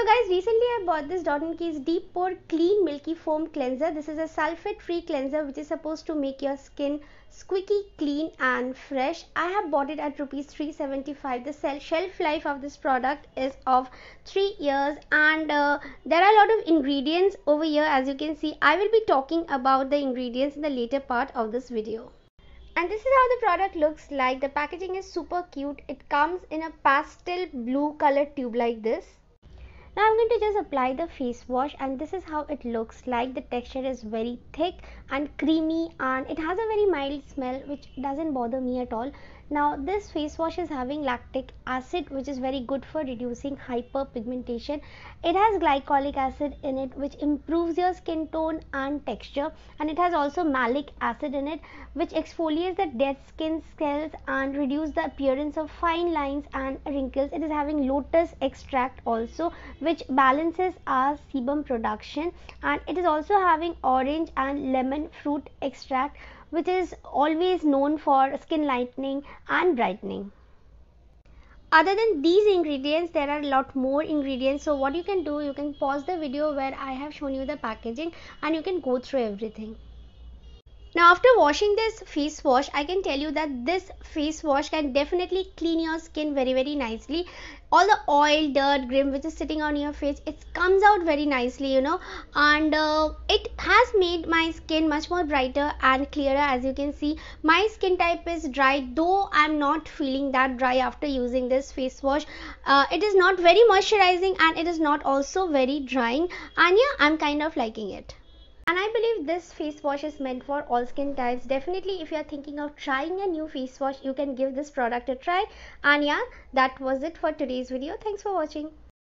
So guys, recently I bought this Dot & Key's Deep Pore Clean Milky Foam Cleanser. This is a sulfate-free cleanser which is supposed to make your skin squeaky, clean and fresh. I have bought it at rupees 375. The shelf life of this product is of 3 years and uh, there are a lot of ingredients over here as you can see. I will be talking about the ingredients in the later part of this video and this is how the product looks like the packaging is super cute it comes in a pastel blue color tube like this now i'm going to just apply the face wash and this is how it looks like the texture is very thick and creamy and it has a very mild smell which doesn't bother me at all now this face wash is having lactic acid which is very good for reducing hyperpigmentation it has glycolic acid in it which improves your skin tone and texture and it has also malic acid in it which exfoliates the dead skin cells and reduce the appearance of fine lines and wrinkles it is having lotus extract also which balances our sebum production and it is also having orange and lemon fruit extract which is always known for skin lightening and brightening other than these ingredients there are a lot more ingredients so what you can do you can pause the video where i have shown you the packaging and you can go through everything now after washing this face wash, I can tell you that this face wash can definitely clean your skin very very nicely. All the oil, dirt, grime which is sitting on your face, it comes out very nicely, you know. And uh, it has made my skin much more brighter and clearer as you can see. My skin type is dry though I'm not feeling that dry after using this face wash. Uh, it is not very moisturizing and it is not also very drying and yeah, I'm kind of liking it and i believe this face wash is meant for all skin types definitely if you are thinking of trying a new face wash you can give this product a try and yeah that was it for today's video thanks for watching